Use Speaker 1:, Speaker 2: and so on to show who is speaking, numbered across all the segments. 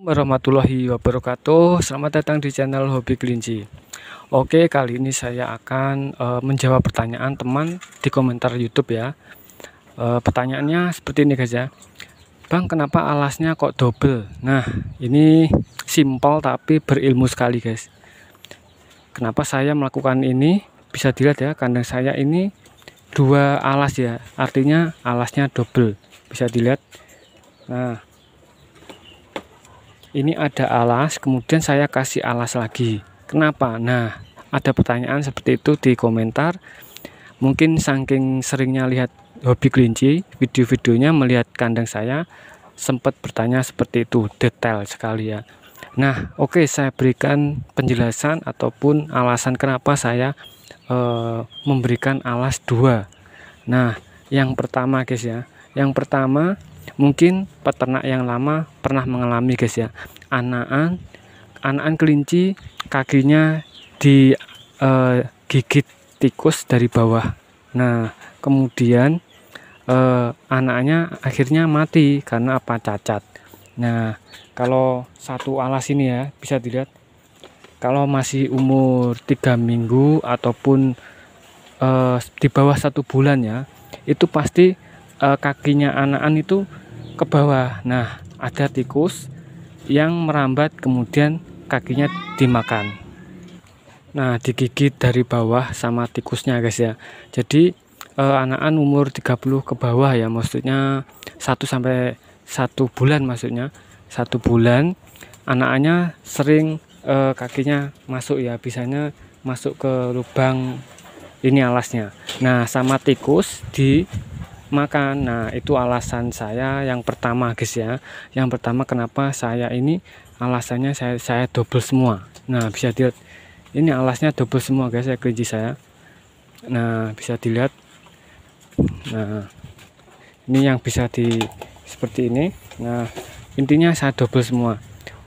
Speaker 1: warahmatullahi wabarakatuh Selamat datang di channel Hobi Kelinci Oke kali ini saya akan e, menjawab pertanyaan teman di komentar YouTube ya e, Pertanyaannya seperti ini guys ya Bang kenapa alasnya kok double Nah ini simpel tapi berilmu sekali guys Kenapa saya melakukan ini Bisa dilihat ya kandang saya ini dua alas ya Artinya alasnya double Bisa dilihat Nah ini ada alas kemudian saya kasih alas lagi kenapa nah ada pertanyaan seperti itu di komentar mungkin saking seringnya lihat hobi kelinci video-videonya melihat kandang saya sempat bertanya seperti itu detail sekali ya Nah, oke, okay, saya berikan penjelasan ataupun alasan kenapa saya eh, memberikan alas dua. Nah, yang pertama, guys, ya, yang pertama mungkin peternak yang lama pernah mengalami guys ya anakan anakan kelinci kakinya di uh, gigit tikus dari bawah nah kemudian uh, anaknya akhirnya mati karena apa cacat nah kalau satu alas ini ya bisa dilihat kalau masih umur tiga minggu ataupun uh, di bawah satu bulan ya itu pasti uh, kakinya anakan itu ke bawah. Nah, ada tikus yang merambat kemudian kakinya dimakan. Nah, digigit dari bawah sama tikusnya, guys ya. Jadi eh, anakan umur 30 ke bawah ya, maksudnya 1 sampai 1 bulan maksudnya. 1 bulan anakannya sering eh, kakinya masuk ya, bisanya masuk ke lubang ini alasnya. Nah, sama tikus di makan. Nah, itu alasan saya yang pertama, guys ya. Yang pertama kenapa saya ini alasannya saya saya double semua. Nah, bisa dilihat ini alasnya double semua, guys, ya kelinci saya. Nah, bisa dilihat. Nah, ini yang bisa di seperti ini. Nah, intinya saya double semua.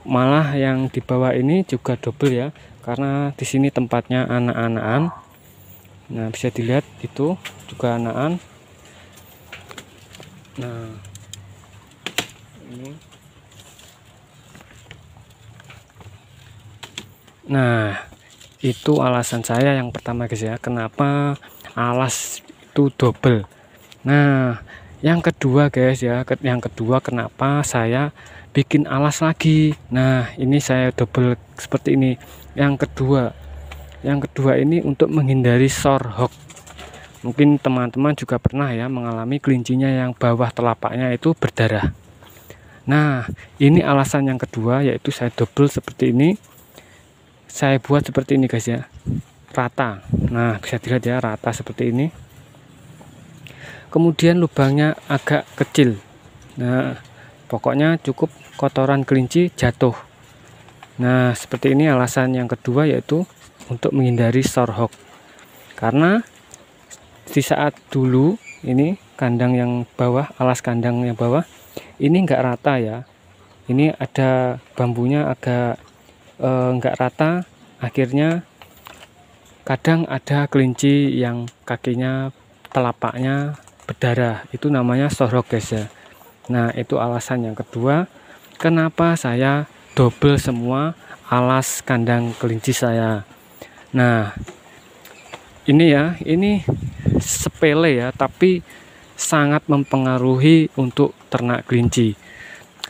Speaker 1: Malah yang di bawah ini juga double ya, karena di sini tempatnya anak-anakan. Nah, bisa dilihat itu juga anak-anak nah ini nah itu alasan saya yang pertama guys ya kenapa alas itu double nah yang kedua guys ya yang kedua kenapa saya bikin alas lagi nah ini saya double seperti ini yang kedua yang kedua ini untuk menghindari sorhok Mungkin teman-teman juga pernah ya mengalami kelincinya yang bawah telapaknya itu berdarah. Nah, ini alasan yang kedua yaitu saya double seperti ini. Saya buat seperti ini guys ya. Rata. Nah, bisa dilihat ya rata seperti ini. Kemudian lubangnya agak kecil. Nah, pokoknya cukup kotoran kelinci jatuh. Nah, seperti ini alasan yang kedua yaitu untuk menghindari sorhok. Karena di saat dulu ini kandang yang bawah alas kandang yang bawah ini enggak rata ya ini ada bambunya agak eh, enggak rata akhirnya kadang ada kelinci yang kakinya telapaknya berdarah itu namanya sorok guys ya nah itu alasan yang kedua kenapa saya double semua alas kandang kelinci saya nah ini ya ini sepele ya tapi sangat mempengaruhi untuk ternak kelinci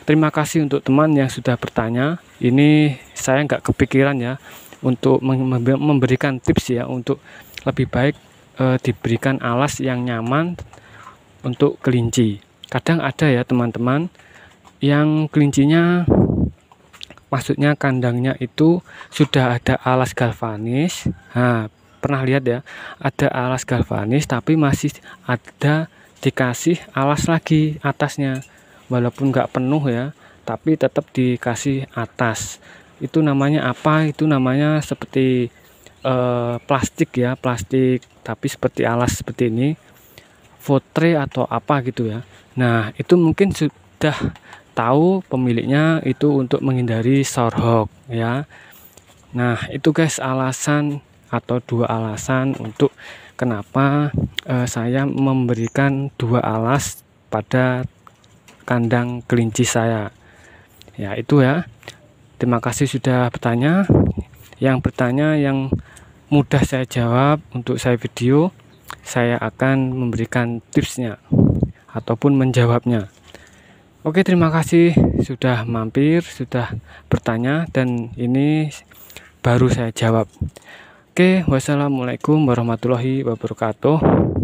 Speaker 1: terima kasih untuk teman yang sudah bertanya ini saya nggak kepikiran ya untuk memberikan tips ya untuk lebih baik e, diberikan alas yang nyaman untuk kelinci kadang ada ya teman-teman yang kelincinya maksudnya kandangnya itu sudah ada alas galvanis nah pernah lihat ya ada alas galvanis tapi masih ada dikasih alas lagi atasnya walaupun nggak penuh ya tapi tetap dikasih atas itu namanya apa itu namanya seperti eh, plastik ya plastik tapi seperti alas seperti ini fotre atau apa gitu ya nah itu mungkin sudah tahu pemiliknya itu untuk menghindari sorhok ya nah itu guys alasan atau dua alasan untuk kenapa eh, saya memberikan dua alas pada kandang kelinci saya. Ya, itu ya. Terima kasih sudah bertanya. Yang bertanya yang mudah saya jawab untuk saya video, saya akan memberikan tipsnya ataupun menjawabnya. Oke, terima kasih sudah mampir, sudah bertanya, dan ini baru saya jawab. Oke, wassalamualaikum warahmatullahi wabarakatuh.